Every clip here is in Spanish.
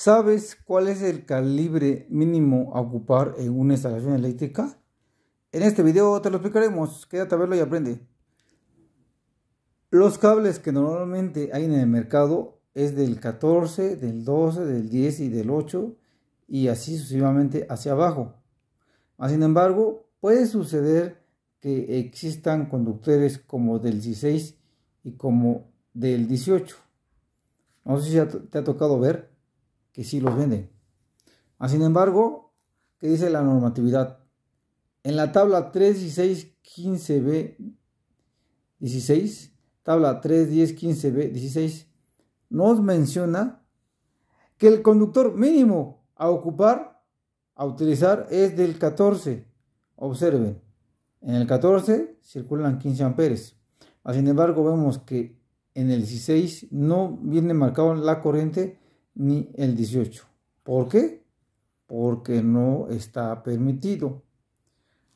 ¿Sabes cuál es el calibre mínimo a ocupar en una instalación eléctrica? En este video te lo explicaremos, quédate a verlo y aprende. Los cables que normalmente hay en el mercado es del 14, del 12, del 10 y del 8 y así sucesivamente hacia abajo. Sin embargo, puede suceder que existan conductores como del 16 y como del 18. No sé si te ha tocado ver que sí los venden. Sin embargo, que dice la normatividad? En la tabla 31615B 16, tabla 31015B 16, nos menciona que el conductor mínimo a ocupar, a utilizar es del 14. Observen, en el 14 circulan 15 amperes. Sin embargo, vemos que en el 16 no viene marcado la corriente ni el 18. ¿Por qué? Porque no está permitido.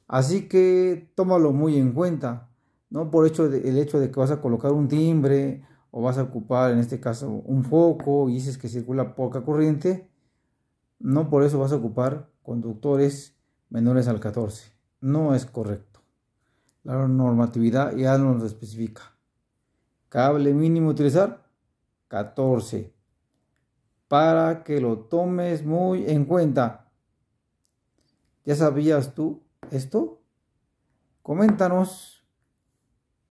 Así que tómalo muy en cuenta, no por hecho el hecho de que vas a colocar un timbre o vas a ocupar en este caso un foco y dices que circula poca corriente, no por eso vas a ocupar conductores menores al 14. No es correcto. La normatividad ya nos lo especifica. Cable mínimo utilizar 14 para que lo tomes muy en cuenta. ¿Ya sabías tú esto? Coméntanos.